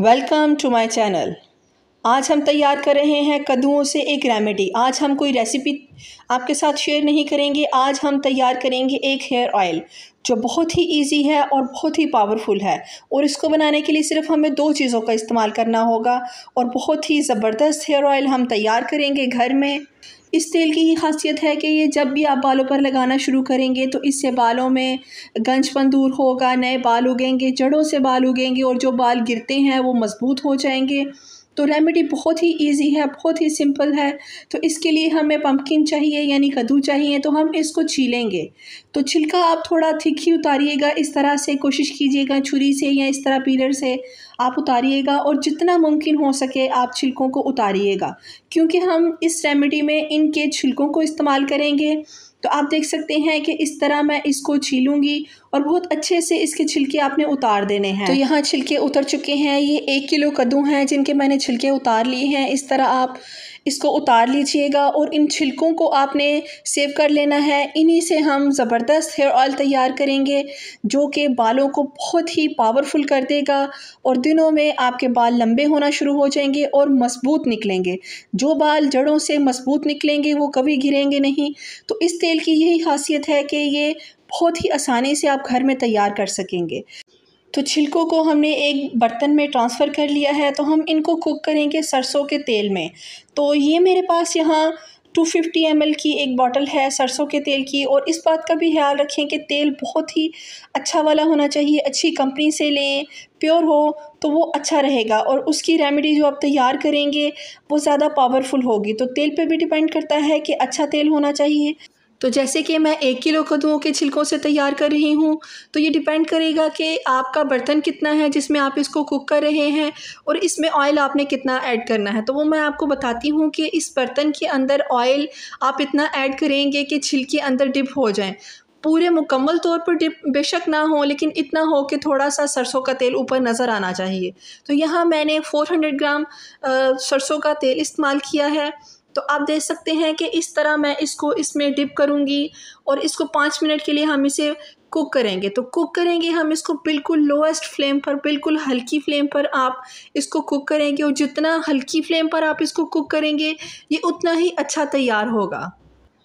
welcome to my channel आज हम तैयार कर रहे हैं कद्दूओं से एक रेमेडी आज हम कोई रेसिपी आपके साथ शेयर नहीं करेंगे आज हम तैयार करेंगे एक हेयर ऑयल जो बहुत ही इजी है और बहुत ही पावरफुल है और इसको बनाने के लिए सिर्फ हमें दो चीज़ों का इस्तेमाल करना होगा और बहुत ही ज़बरदस्त हेयर ऑयल हम तैयार करेंगे घर में इस तेल की ही खासियत है कि ये जब भी आप बालों पर लगाना शुरू करेंगे तो इससे बालों में गंजपन दूर होगा नए बाल उगेंगे जड़ों से बाल उगेंगे और जो बाल गिरते हैं वो मज़बूत हो जाएंगे तो रेमेडी बहुत ही इजी है बहुत ही सिंपल है तो इसके लिए हमें पम्पकिन चाहिए यानी कद्दू चाहिए तो हम इसको छीलेंगे तो छिलका आप थोड़ा थिक ही उतारिएगा इस तरह से कोशिश कीजिएगा छुरी से या इस तरह पीलर से आप उतारिएगा और जितना मुमकिन हो सके आप छिलकों को उतारिएगा क्योंकि हम इस रेमेडी में इनके छिलकों को इस्तेमाल करेंगे तो आप देख सकते हैं कि इस तरह मैं इसको छीलूँगी और बहुत अच्छे से इसके छिलके आपने उतार देने हैं तो यहाँ छिलके उतर चुके हैं ये एक किलो कद्दू हैं जिनके मैंने छिलके उतार लिए हैं इस तरह आप इसको उतार लीजिएगा और इन छिलकों को आपने सेव कर लेना है इन्हीं से हम ज़बरदस्त हेयर ऑयल तैयार करेंगे जो कि बालों को बहुत ही पावरफुल कर देगा और दिनों में आपके बाल लंबे होना शुरू हो जाएंगे और मजबूत निकलेंगे जो बाल जड़ों से मजबूत निकलेंगे वो कभी गिरेंगे नहीं तो इस तेल की यही खासियत है कि ये बहुत ही आसानी से आप घर में तैयार कर सकेंगे तो छिलकों को हमने एक बर्तन में ट्रांसफ़र कर लिया है तो हम इनको कुक करेंगे सरसों के तेल में तो ये मेरे पास यहाँ 250 फिफ्टी की एक बॉटल है सरसों के तेल की और इस बात का भी ख्याल रखें कि तेल बहुत ही अच्छा वाला होना चाहिए अच्छी कंपनी से लें प्योर हो तो वो अच्छा रहेगा और उसकी रेमेडी जो आप तैयार करेंगे वो ज़्यादा पावरफुल होगी तो तेल पे भी डिपेंड करता है कि अच्छा तेल होना चाहिए तो जैसे कि मैं एक किलो कद्दूओं के छिलकों से तैयार कर रही हूँ तो ये डिपेंड करेगा कि आपका बर्तन कितना है जिसमें आप इसको कुक कर रहे हैं और इसमें ऑयल आपने कितना ऐड करना है तो वो मैं आपको बताती हूँ कि इस बर्तन के अंदर ऑयल आप इतना ऐड करेंगे कि छिलके अंदर डिप हो जाएँ पूरे मुकम्मल तौर पर डिप बेशक ना हो लेकिन इतना हो कि थोड़ा सा सरसों का तेल ऊपर नज़र आना चाहिए तो यहाँ मैंने 400 ग्राम सरसों का तेल इस्तेमाल किया है तो आप देख सकते हैं कि इस तरह मैं इसको इसमें डिप करूँगी और इसको पाँच मिनट के लिए हम इसे कुक करेंगे तो कुक करेंगे हम इसको बिल्कुल लोएस्ट फ्लेम पर बिल्कुल हल्की फ्लेम पर आप इसको कुक करेंगे और जितना हल्की फ्लेम पर आप इसको कुक करेंगे ये उतना ही अच्छा तैयार होगा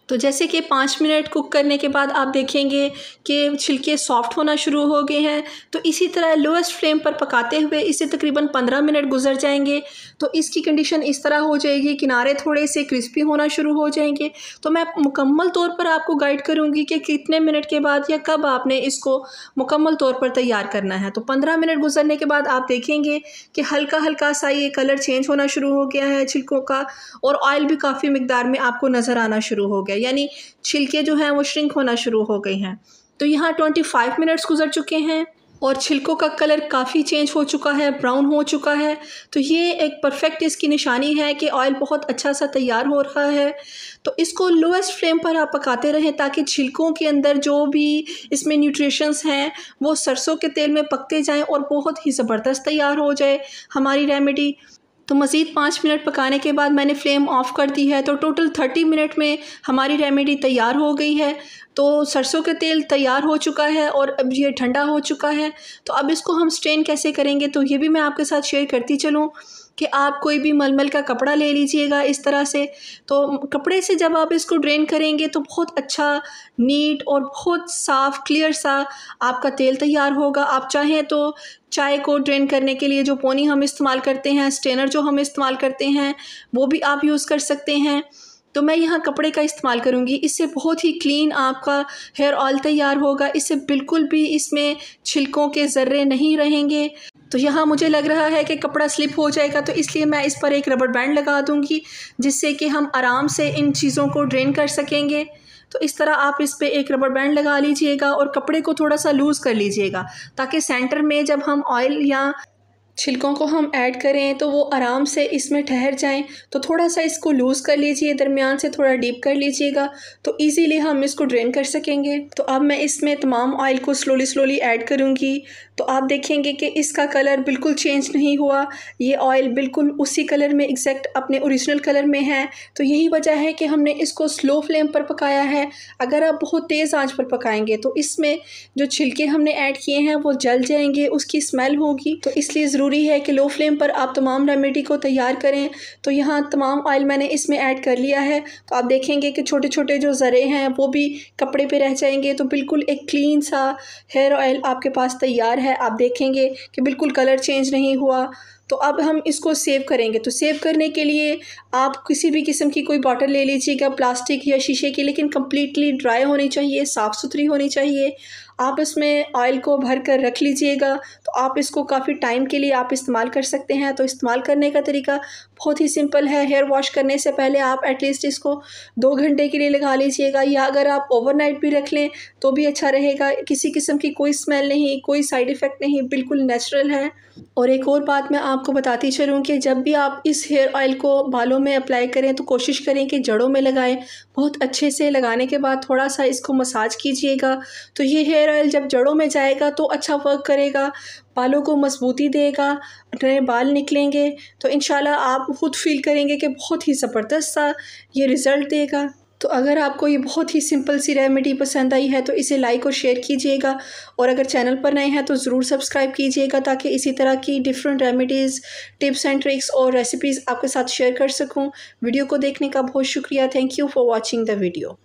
तो जैसे कि पाँच मिनट कुक करने के बाद आप देखेंगे कि छिलके सॉफ्ट होना शुरू हो गए हैं तो इसी तरह लोएस्ट फ्लेम पर पकाते हुए इसे तकरीबन पंद्रह मिनट गुजर जाएंगे तो इसकी कंडीशन इस तरह हो जाएगी किनारे थोड़े से क्रिस्पी होना शुरू हो जाएंगे तो मैं मुकम्मल तौर पर आपको गाइड करूँगी कि कितने मिनट के बाद या कब आपने इसको मुकम्मल तौर पर तैयार करना है तो पंद्रह मिनट गुजरने के बाद आप देखेंगे कि हल्का हल्का सा ये कलर चेंज होना शुरू हो गया है छिलकों का और ऑयल भी काफ़ी मकदार में आपको नज़र आना शुरू हो गया है यानी छिलके जो हैं वो श्रिंक होना शुरू हो गई हैं तो यहाँ ट्वेंटी फाइव मिनट्स गुजर चुके हैं और छिलकों का कलर काफ़ी चेंज हो चुका है ब्राउन हो चुका है तो ये एक परफेक्ट इसकी निशानी है कि ऑयल बहुत अच्छा सा तैयार हो रहा है तो इसको लोएस्ट फ्लेम पर आप पकाते रहें ताकि छिलकों के अंदर जो भी इसमें न्यूट्रिशंस हैं वो सरसों के तेल में पकते जाएं और बहुत ही ज़बरदस्त तैयार हो जाए हमारी रेमेडी तो मज़ीद पाँच मिनट पकाने के बाद मैंने फ्लेम ऑफ़ कर दी है तो टोटल थर्टी मिनट में हमारी रेमेडी तैयार हो गई है तो सरसों का तेल तैयार हो चुका है और अब ये ठंडा हो चुका है तो अब इसको हम स्ट्रेन कैसे करेंगे तो ये भी मैं आपके साथ शेयर करती चलूँ कि आप कोई भी मलमल का कपड़ा ले लीजिएगा इस तरह से तो कपड़े से जब आप इसको ड्रेन करेंगे तो बहुत अच्छा नीट और बहुत साफ़ क्लियर सा आपका तेल तैयार होगा आप चाहें तो चाय को ड्रेन करने के लिए जो पोनी हम इस्तेमाल करते हैं स्टेनर जो हम इस्तेमाल करते हैं वो भी आप यूज़ कर सकते हैं तो मैं यहाँ कपड़े का इस्तेमाल करूँगी इससे बहुत ही क्लीन आपका हेयर ऑयल तैयार होगा इससे बिल्कुल भी इसमें छिलकों के ज़र्रे नहीं रहेंगे तो यहाँ मुझे लग रहा है कि कपड़ा स्लिप हो जाएगा तो इसलिए मैं इस पर एक रबड़ बैंड लगा दूँगी जिससे कि हम आराम से इन चीज़ों को ड्रेन कर सकेंगे तो इस तरह आप इस पर एक रबड़ बैंड लगा लीजिएगा और कपड़े को थोड़ा सा लूज़ कर लीजिएगा ताकि सेंटर में जब हम ऑयल या छिलकों को हम ऐड करें तो वो आराम से इसमें ठहर जाएं तो थोड़ा सा इसको लूज़ कर लीजिए दरमियान से थोड़ा डीप कर लीजिएगा तो इजीली हम इसको ड्रेन कर सकेंगे तो अब मैं इसमें तमाम ऑयल को स्लोली स्लोली ऐड करूँगी तो आप देखेंगे कि इसका कलर बिल्कुल चेंज नहीं हुआ ये ऑयल बिल्कुल उसी कलर में एग्जैक्ट अपने औरिजिनल कलर में है तो यही वजह है कि हमने इसको स्लो फ्लेम पर पकाया है अगर आप बहुत तेज़ आँच पर पकाएँगे तो इसमें जो छिलके हमने ऐड किए हैं वो जल जाएंगे उसकी स्मेल होगी तो इसलिए ज़रूर ज़रूरी है कि लो फ्लेम पर आप तमाम रेमेडी को तैयार करें तो यहाँ तमाम ऑयल मैंने इसमें ऐड कर लिया है तो आप देखेंगे कि छोटे छोटे जो ज़रे हैं वो भी कपड़े पे रह जाएंगे तो बिल्कुल एक क्लीन सा हेयर ऑयल आपके पास तैयार है आप देखेंगे कि बिल्कुल कलर चेंज नहीं हुआ तो अब हम इसको सेव करेंगे तो सेव करने के लिए आप किसी भी किस्म की कोई बॉटल ले लीजिएगा प्लास्टिक या शीशे की लेकिन कम्प्लीटली ड्राई होनी चाहिए साफ़ सुथरी होनी चाहिए आप इसमें ऑयल को भर कर रख लीजिएगा तो आप इसको काफ़ी टाइम के लिए आप इस्तेमाल कर सकते हैं तो इस्तेमाल करने का तरीका बहुत ही सिंपल है हेयर वॉश करने से पहले आप एटलीस्ट इसको दो घंटे के लिए लगा लीजिएगा या अगर आप ओवरनाइट भी रख लें तो भी अच्छा रहेगा किसी किस्म की कोई स्मेल नहीं कोई साइड इफ़ेक्ट नहीं बिल्कुल नेचुरल है और एक और बात मैं आपको बताती चलूँ कि जब भी आप इस हेयर ऑयल को बालों में में अप्लाई करें तो कोशिश करें कि जड़ों में लगाएं बहुत अच्छे से लगाने के बाद थोड़ा सा इसको मसाज कीजिएगा तो ये हेयर ऑयल जब जड़ों में जाएगा तो अच्छा वर्क करेगा बालों को मजबूती देगा नए बाल निकलेंगे तो इन आप खुद फील करेंगे कि बहुत ही ज़बरदस्त सा ये रिज़ल्ट देगा तो अगर आपको ये बहुत ही सिंपल सी रेमेडी पसंद आई है तो इसे लाइक और शेयर कीजिएगा और अगर चैनल पर नए हैं तो ज़रूर सब्सक्राइब कीजिएगा ताकि इसी तरह की different remedies tips and tricks और रेसिपीज़ आपके साथ शेयर कर सकूँ वीडियो को देखने का बहुत शुक्रिया thank you for watching the video